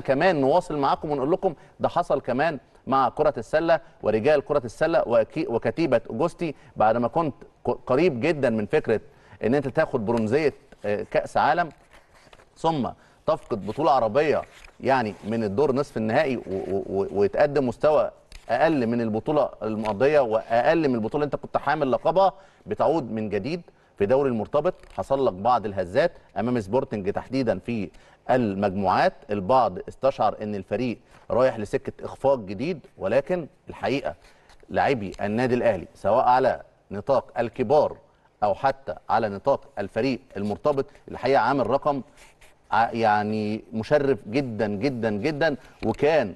كمان نواصل معاكم ونقول لكم ده حصل كمان مع كرة السلة ورجال كرة السلة وكتيبة أوجستي بعد ما كنت قريب جدا من فكرة أن أنت تاخد برونزية آه، كأس عالم ثم تفقد بطولة عربية يعني من الدور نصف النهائي ويتقدم مستوى أقل من البطولة الماضية وأقل من البطولة أنت كنت حامل لقبها بتعود من جديد في دوري المرتبط حصل لك بعض الهزات امام سبورتنج تحديدا في المجموعات البعض استشعر ان الفريق رايح لسكه اخفاق جديد ولكن الحقيقه لاعبي النادي الاهلي سواء على نطاق الكبار او حتى على نطاق الفريق المرتبط الحقيقه عامل رقم يعني مشرف جدا جدا جدا وكان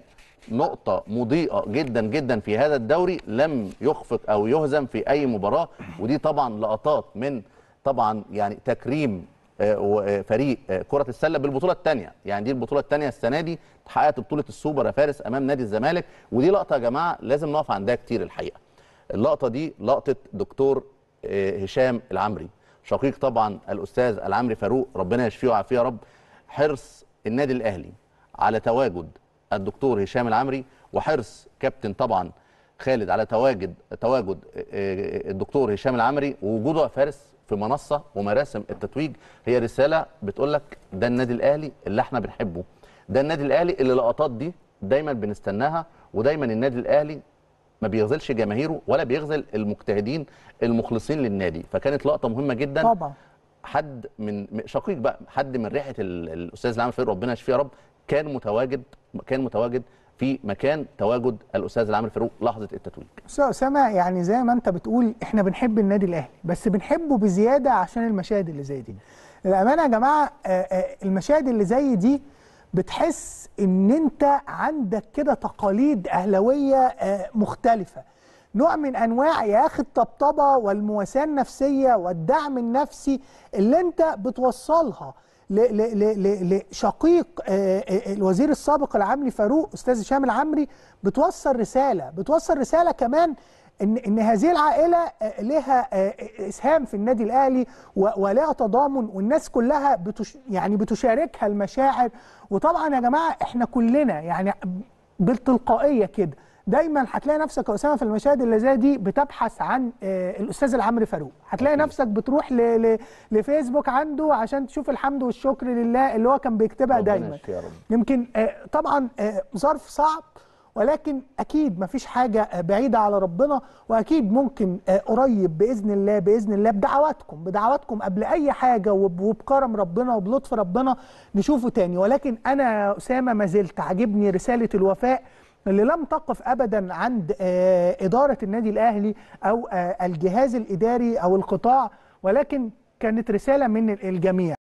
نقطة مضيئة جدا جدا في هذا الدوري لم يخفق أو يهزم في أي مباراة ودي طبعا لقطات من طبعا يعني تكريم آه، آه، فريق آه، كرة السلة بالبطولة الثانية، يعني دي البطولة الثانية السنة دي اتحققت بطولة السوبر يا فارس أمام نادي الزمالك ودي لقطة يا جماعة لازم نقف عندها كتير الحقيقة. اللقطة دي لقطة دكتور هشام العمري شقيق طبعا الأستاذ العمري فاروق ربنا يشفيه ويعافيه يا رب حرص النادي الأهلي على تواجد الدكتور هشام العمري وحرص كابتن طبعا خالد على تواجد تواجد الدكتور هشام العمري ووجوده فارس في منصه ومراسم التتويج هي رساله بتقول لك ده النادي الاهلي اللي احنا بنحبه ده النادي الاهلي اللي اللقطات دي دايما بنستناها ودايما النادي الاهلي ما بيغزلش جماهيره ولا بيغزل المجتهدين المخلصين للنادي فكانت لقطه مهمه جدا طبعا حد من شقيق بقى حد من ريحه الاستاذ العام فاروق ربنا يشفيه يا رب كان متواجد كان متواجد في مكان تواجد الاستاذ العامر فاروق لحظه التتويج سما يعني زي ما انت بتقول احنا بنحب النادي الاهلي بس بنحبه بزياده عشان المشاهد اللي زي دي للامانه يا جماعه آه، آه، المشاهد اللي زي دي بتحس ان انت عندك كده تقاليد اهلاويه آه، مختلفه نوع من انواع يا اخي الطبطبه والمواساه النفسيه والدعم النفسي اللي انت بتوصلها لشقيق آه، آه، آه، الوزير السابق العامري فاروق استاذ هشام العمري بتوصل رساله بتوصل رساله كمان ان ان هذه العائله لها اسهام في النادي الاهلي ولها تضامن والناس كلها بتش يعني بتشاركها المشاعر وطبعا يا جماعه احنا كلنا يعني بالتلقائيه كده دايما هتلاقي نفسك يا اسامه في المشاهد اللي زي دي بتبحث عن آه، الاستاذ العمرو فاروق هتلاقي نفسك بتروح ل... ل... لفيسبوك عنده عشان تشوف الحمد والشكر لله اللي هو كان بيكتبها دايما يمكن آه، طبعا آه، ظرف صعب ولكن اكيد مفيش حاجه بعيده على ربنا واكيد ممكن قريب باذن الله باذن الله بدعواتكم بدعواتكم قبل اي حاجه وبكرم ربنا وبلطف ربنا نشوفه تاني ولكن انا يا اسامه ما زلت عاجبني رساله الوفاء اللي لم تقف ابدا عند آه، اداره النادي الاهلي او آه، الجهاز الاداري او القطاع ولكن كانت رساله من الجميع